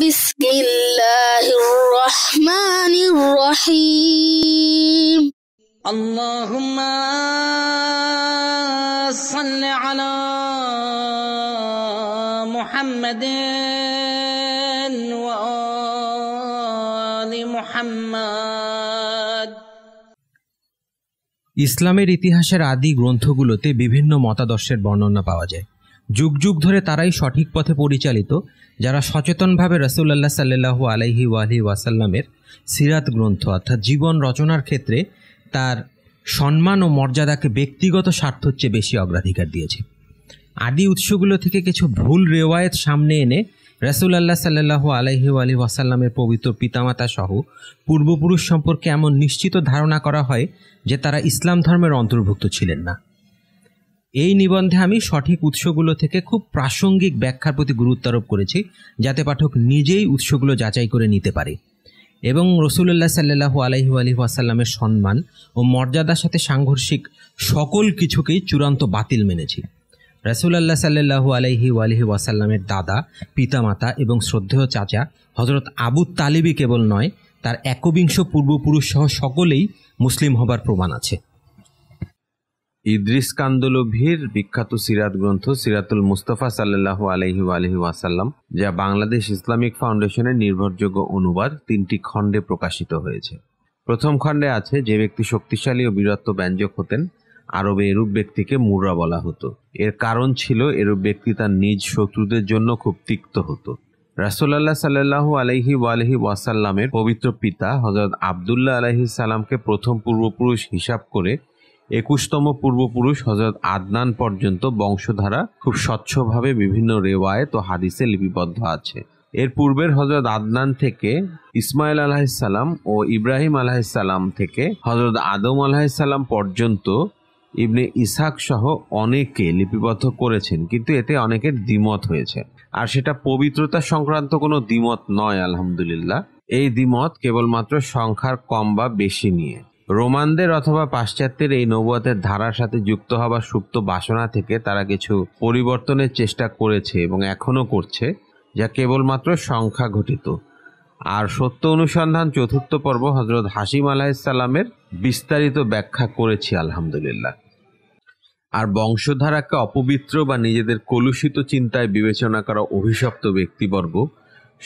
بسم الله الرحمن الرحيم اللهم صل على محمد وآل محمد ইসলামের ইতিহাসের আদি গ্রন্থগুলোতে বিভিন্ন মতাদর্শের বর্ণনা পাওয়া যায় যুগ যুগ ধরে তারাই সঠিক পথে পরিচালিত যারা সচেতনভাবে রসুল্লাহ সাল্লাহ আলাইহি ওয়ালি ওয়াসাল্লামের সিরাত গ্রন্থ অর্থাৎ জীবন রচনার ক্ষেত্রে তার সম্মান ও মর্যাদাকে ব্যক্তিগত স্বার্থর চেয়ে বেশি অগ্রাধিকার দিয়েছে আদি উৎসগুলো থেকে কিছু ভুল রেওয়ায়ত সামনে এনে রাসুলাল্লাহ সাল্লাহ আলহি আলী ওয়াসাল্লামের পবিত্র পিতামাতা সহ পূর্বপুরুষ সম্পর্কে এমন নিশ্চিত ধারণা করা হয় যে তারা ইসলাম ধর্মের অন্তর্ভুক্ত ছিলেন না এই নিবন্ধে আমি সঠিক উৎসগুলো থেকে খুব প্রাসঙ্গিক ব্যাখ্যার প্রতি গুরুত্ব আরোপ করেছি যাতে পাঠক নিজেই উৎসগুলো যাচাই করে নিতে পারে এবং রসুল্লাহ সাল্লু আলহি আলি আসাল্লামের সম্মান ও মর্যাদার সাথে সাংঘর্ষিক সকল কিছুকেই চূড়ান্ত বাতিল মেনেছি রসুলাল্লাহ সাল্লু আলহি আলহি ওয়াসাল্লামের দাদা পিতামাতা এবং শ্রদ্ধেয় চাচা হজরত আবু তালিবই কেবল নয় তার একবিংশ পূর্বপুরুষ সহ সকলেই মুসলিম হবার প্রমাণ আছে ইদ্রিস কান্দুলভির বিখ্যাত সিরাত গ্রন্থ সিরাতুল মুস্তফা সাল্লাহ আলহি আলহি ওয়াসাল্লাম যা বাংলাদেশ ইসলামিক ফাউন্ডেশনের নির্ভরযোগ্য অনুবাদ তিনটি খণ্ডে প্রকাশিত হয়েছে প্রথম খণ্ডে আছে যে ব্যক্তি শক্তিশালী ও বীরত্ব ব্যঞ্জক হতেন আরবে এরূপ ব্যক্তিকে মুররা বলা হতো এর কারণ ছিল এরূপ ব্যক্তি তার নিজ শত্রুদের জন্য খুব তিক্ত হতো রাসোল্লা সাল্লাহ আলহি আলহি ওয়াসাল্লামের পবিত্র পিতা হজরত আবদুল্লাহ আলহি সাল্লামকে প্রথম পূর্বপুরুষ হিসাব করে একুশতম পূর্বপুরুষ হজরত আদনান পর্যন্ত বংশধারা খুব স্বচ্ছভাবে বিভিন্ন রেওয়ায়ত ও হাদিসে লিপিবদ্ধ আছে এর পূর্বের হজরত আদনান থেকে ইসমাইল আলাহিসাল্লাম ও ইব্রাহিম আলাহিসাল্লাম থেকে হজরত আদম আলাহিসাল্লাম পর্যন্ত ইবনে ইসাক সহ অনেকে লিপিবদ্ধ করেছেন কিন্তু এতে অনেকের দ্বিমত হয়েছে আর সেটা পবিত্রতা সংক্রান্ত কোনো দ্বিমত নয় আলহামদুলিল্লাহ এই দ্বিমত কেবলমাত্র সংখ্যার কম বা বেশি নিয়ে রোমানদের অথবা পাশ্চাত্যের এই নবুয়াতের ধারার সাথে যুক্ত হবার সুপ্ত বাসনা থেকে তারা কিছু পরিবর্তনের চেষ্টা করেছে এবং এখনও করছে যা কেবলমাত্র সংখ্যা ঘটিত আর সত্য অনুসন্ধান চতুর্থ পর্ব হজরত হাসিম আলাহিসাল্লামের বিস্তারিত ব্যাখ্যা করেছি আলহামদুলিল্লাহ আর বংশধারাকে অপবিত্র বা নিজেদের কলুষিত চিন্তায় বিবেচনা করা অভিশপ্ত ব্যক্তিবর্গ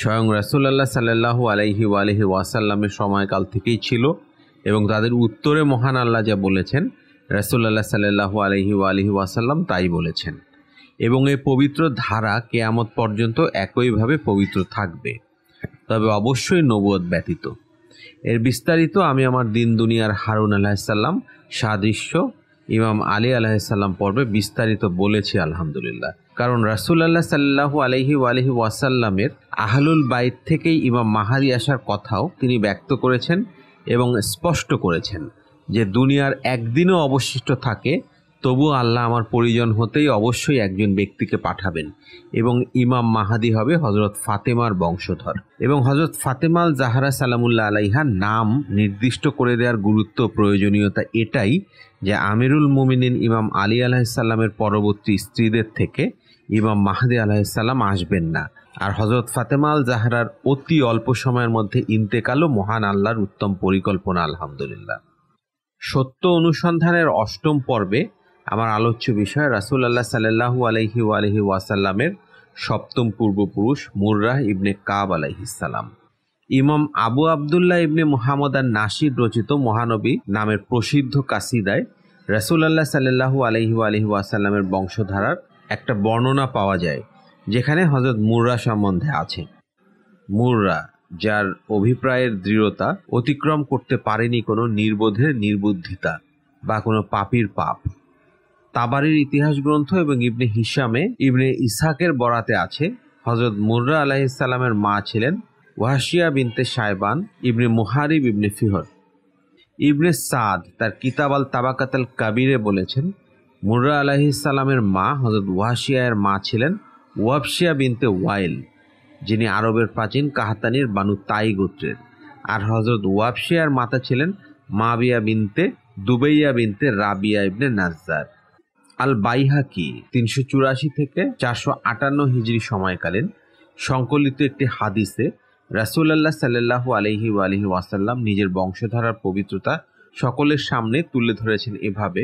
স্বয়ং রাসুল্লাহ সাল্লাহ আলাইহি আলহি ওয়াসাল্লামের সময়কাল থেকেই ছিল এবং তাদের উত্তরে মহান আল্লাহ যা বলেছেন রাসুল্লাহ সাল্লাহ আলহি আলহি ওয়াসাল্লাম তাই বলেছেন এবং এই পবিত্র ধারা কেয়ামত পর্যন্ত একইভাবে পবিত্র থাকবে তবে অবশ্যই নবদ ব্যতীত এর বিস্তারিত আমি আমার দিন দুনিয়ার হারুন আলাহিসাল্লাম সাদৃশ্য ইমাম আলী আলাহিসাল্লাম পর্বে বিস্তারিত বলেছি আলহামদুলিল্লাহ কারণ রাসুল্লাহ সাল্লাহু আলহি আলহি ওয়াসাল্লামের আহলুল বাইত থেকেই ইমাম মাহারি আসার কথাও তিনি ব্যক্ত করেছেন এবং স্পষ্ট করেছেন যে দুনিয়ার একদিনও অবশিষ্ট থাকে তবু আল্লাহ আমার পরিজন হতেই অবশ্যই একজন ব্যক্তিকে পাঠাবেন এবং ইমাম মাহাদি হবে হজরত ফাতেমার বংশধর এবং হজরত ফাতেমাল জাহারা সালামুল্লা আলাইহার নাম নির্দিষ্ট করে দেওয়ার গুরুত্ব প্রয়োজনীয়তা এটাই যে আমিরুল মুমিনিন ইমাম আলী আলাহিসাল্লামের পরবর্তী স্ত্রীদের থেকে ইমাম মাহাদি আলাহিসাল্লাম আসবেন না আর হজরত ফাতেমাল জাহরার অতি অল্প সময়ের মধ্যে ইন্তেকালও মহান আল্লাহর উত্তম পরিকল্পনা আলহামদুলিল্লাহ সত্য অনুসন্ধানের অষ্টম পর্বে আমার আলোচ্য বিষয় রাসুল আল্লাহ সাল্লু আলহি আলহি ওয়াসাল্লামের সপ্তম পূর্বপুরুষ মুর্রাহ ইবনে কাব আলাইহিসাল্লাম ইমাম আবু আবদুল্লাহ ইবনে মোহাম্মদ আর নাসির রচিত মহানবী নামের প্রসিদ্ধ কাসিদায় রাসুল আল্লাহ সাল্লু আলহি আলহি ওয়াসাল্লামের বংশধারার একটা বর্ণনা পাওয়া যায় যেখানে হজরত মুর্রা সম্বন্ধে আছে মুর্রা যার অভিপ্রায়ের দৃঢ়তা অতিক্রম করতে পারেনি কোনো নির্বোধের নির্বুদ্ধিতা বা কোনো পাপির পাপ তাবারির ইতিহাস গ্রন্থ এবং ইবনে হিসামে ইবনে ইসাকের বরাতে আছে হজরত মুর্রা আলাহিসাল্লামের মা ছিলেন ওয়াসিয়া বিনতে সাইবান ইবনে মুহারিব ইবনে ফিহর ইবনে সাদ তার কিতাব আল তাবাকাতাল কাবিরে বলেছেন মুর্রা আলাহিসাল্লামের মা হজরত ওয়াসিয়ায়ের মা ছিলেন ওয়াবশিয়া বিনতে ওয়াইল যিনি আরবের প্রাচীন কাহাতানির বানু তাই গোত্রের আর হজরত ওয়াবশিয়ার মাতা ছিলেন মাবিয়া বিনতে দুবেইয়া বিনতে রাবিয়া ইবনে নাজার আল বাইহাকি তিনশো চুরাশি থেকে চারশো আটান্ন হিজড়ি সময়কালীন সংকলিত একটি হাদিসে রাসুল্লাহ সাল্লাহ আলহি আলহি ওয়াসাল্লাম নিজের বংশধারার পবিত্রতা সকলের সামনে তুলে ধরেছেন এভাবে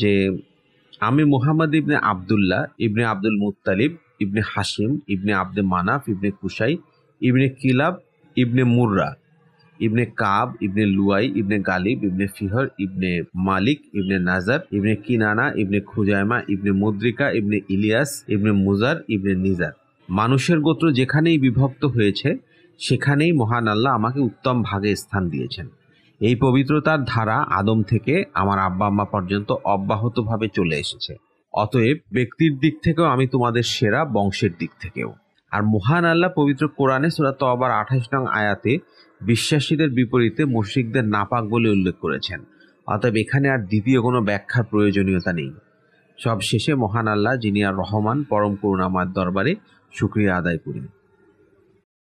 যে আমি Muhammad ibn Abdullah ibn Abdul Muttalib ibn Hashim ibn Abd Manaf ibn Qusai ibn Kilab ibn Murrah ibn Kaab ibn Luay ibn Ghalib ibn Fihr ibn Malik ibn Nadr ibn Kinanah ibn Khuzaimah ibn Mudrikah ibn Ilyas ibn Mudar ibn Nizar মানুষের গোত্র যেখানেই বিভক্ত হয়েছে সেখানেই মহান আল্লাহ আমাকে উত্তম ভাগে স্থান দিয়েছেন এই পবিত্রতার ধারা আদম থেকে আমার আব্বা আম্মা পর্যন্ত অব্যাহতভাবে চলে এসেছে অতএব ব্যক্তির দিক থেকেও আমি তোমাদের সেরা বংশের দিক থেকেও আর মহান আল্লাহ পবিত্র কোরআনে সুরা আবার আঠাশ নং আয়াতে বিশ্বাসীদের বিপরীতে মুশ্রিকদের নাপাক বলে উল্লেখ করেছেন অতএব এখানে আর দ্বিতীয় কোনো ব্যাখ্যার প্রয়োজনীয়তা নেই সবশেষে মহান আল্লাহ যিনি আর রহমান পরম করুণামার দরবারে সুক্রিয়া আদায় করি